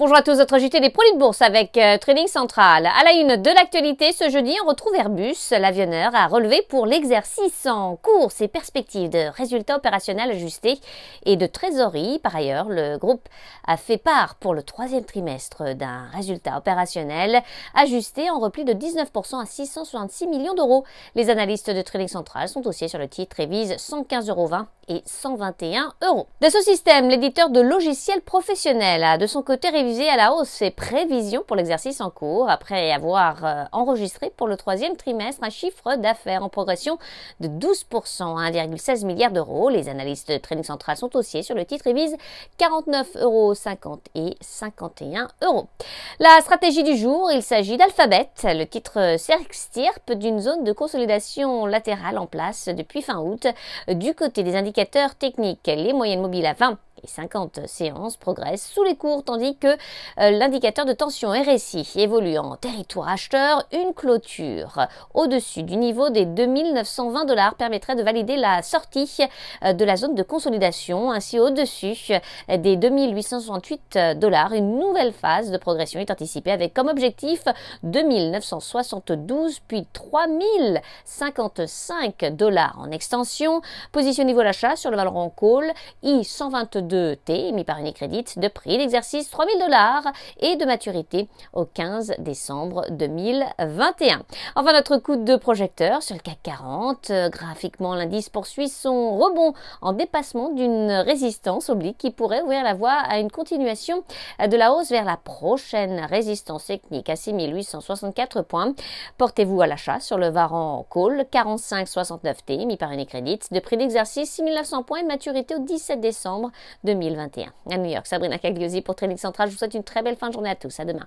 Bonjour à tous, votre JT des produits de bourse avec euh, Trading Central. À la une de l'actualité, ce jeudi, on retrouve Airbus. L'avionneur a relevé pour l'exercice en cours ses perspectives de résultats opérationnels ajustés et de trésorerie. Par ailleurs, le groupe a fait part pour le troisième trimestre d'un résultat opérationnel ajusté en repli de 19% à 666 millions d'euros. Les analystes de Trading Central sont aussi sur le titre et 115,20 euros et 121 euros. De ce système, l'éditeur de logiciels professionnels a de son côté révisé à la hausse ses prévisions pour l'exercice en cours après avoir euh, enregistré pour le troisième trimestre un chiffre d'affaires en progression de 12% à 1,16 milliard d'euros. Les analystes de trading central sont haussiers sur le titre et visent 49,50 euros et 51 euros. La stratégie du jour, il s'agit d'Alphabet. Le titre s'extirpe d'une zone de consolidation latérale en place depuis fin août du côté des indicateurs techniques. Les moyennes mobiles à 20 les 50 séances progressent sous les cours tandis que euh, l'indicateur de tension RSI évolue en territoire acheteur. Une clôture au-dessus du niveau des 2920 dollars permettrait de valider la sortie euh, de la zone de consolidation. Ainsi, au-dessus euh, des 2868 dollars, une nouvelle phase de progression est anticipée avec comme objectif 2972 puis 3055 dollars en extension. Position niveau l'achat sur le Valorant Call I122 de T, émis par Unicredit, de prix d'exercice 3000 dollars et de maturité au 15 décembre 2021. Enfin, notre coup de projecteur sur le CAC 40. Euh, graphiquement, l'indice poursuit son rebond en dépassement d'une résistance oblique qui pourrait ouvrir la voie à une continuation de la hausse vers la prochaine résistance technique à 6864 points. Portez-vous à l'achat sur le Varan Call 4569T, mis par Unicredit, de prix d'exercice 6900 points et maturité au 17 décembre 2021. À New York, Sabrina Cagliosi pour Trading Central. Je vous souhaite une très belle fin de journée à tous. À demain.